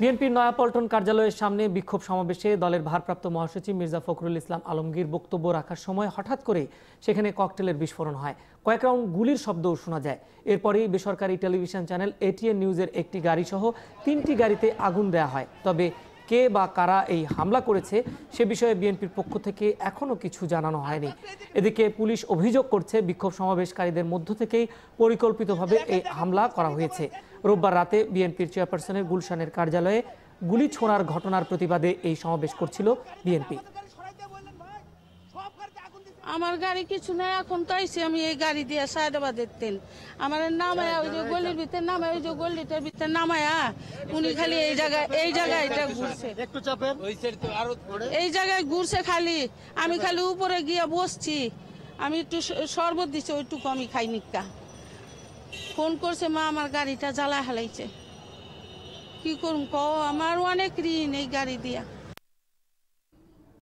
বিএনপির নয়াপল্টন কার্যালয়ের সামনে বিক্ষোভ সমাবেশে দলের ভারপ্রাপ্ত মহাসচিব মির্জা ফখরুল ইসলাম আলমগীর বক্তব্য রাখার সময় হঠাৎ করে সেখানে ককটেলের বিস্ফোরণ হয় কয়েক রাউন্ড গুলির শব্দও শোনা যায় এরপরেই বেসরকারি টেলিভিশন চ্যানেল এটিএন নিউজের একটি গাড়িসহ তিনটি গাড়িতে আগুন দেয়া হয় তবে কে বা কারা এই হামলা করেছে সে বিষয়ে বিএনপির পক্ষ থেকে এখনও কিছু জানানো হয়নি এদিকে পুলিশ অভিযোগ করছে বিক্ষোভ সমাবেশকারীদের মধ্য থেকেই পরিকল্পিতভাবে এই হামলা করা হয়েছে রোববার রাতে বিএনপির চেয়ারপারসনের গুলশানের কার্যালয়ে গুলি ছোঁড়ার ঘটনার প্রতিবাদে এই সমাবেশ করছিল বিএনপি আমার গাড়ি কিছু নাই এখন তো আইসি আমি এই গাড়ি দিয়ে সায়দাবাদের তেন আমার নামায়া ওই যে গলির ভিতরে নামায় ওই যে গলিটার ভিতরে নামায়া উনি খালি এই জায়গায় এই জায়গায় এটা ঘুরছে এই জায়গায় ঘুরছে খালি আমি খালি উপরে গিয়ে বসছি আমি একটু শরবত দিছি ওইটুকু আমি খাই নিকা ফোন করছে মা আমার গাড়িটা জ্বালা হালাইছে কি করুম ক আমার অনেক ঋণ এই গাড়ি দিয়া